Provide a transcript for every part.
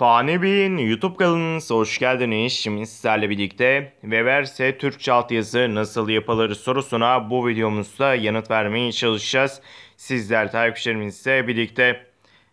Fani Bey'in YouTube kanalınıza hoş geldiniz. Şimdi sizlerle birlikte Weverse Türkçe altyazı nasıl yapılır sorusuna bu videomuzda yanıt vermeye çalışacağız. Sizler takipçilerimizle birlikte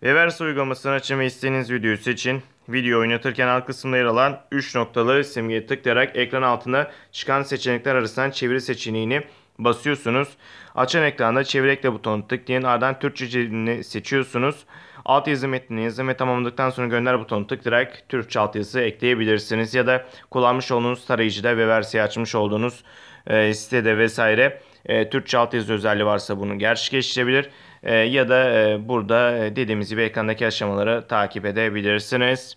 Weverse uygulamasını açma istediğiniz videosu için Video oynatırken alt kısımda yer alan 3 noktalı simgeye tıklayarak ekran altına çıkan seçenekler arasından çeviri seçeneğini basıyorsunuz. Açan ekranda çevir ekle butonunu tıklayın. Ardından Türkçe dilini seçiyorsunuz. Alt yazı metnini yazın ve tamamladıktan sonra gönder butonu tıklayarak Türkçe altyazı ekleyebilirsiniz. Ya da kullanmış olduğunuz tarayıcıda ve versiye açmış olduğunuz e, sitede vesaire e, Türkçe altyazı özelliği varsa bunu gerçekleştirebilir. E, ya da e, burada e, dediğimiz gibi ekrandaki aşamaları takip edebilirsiniz.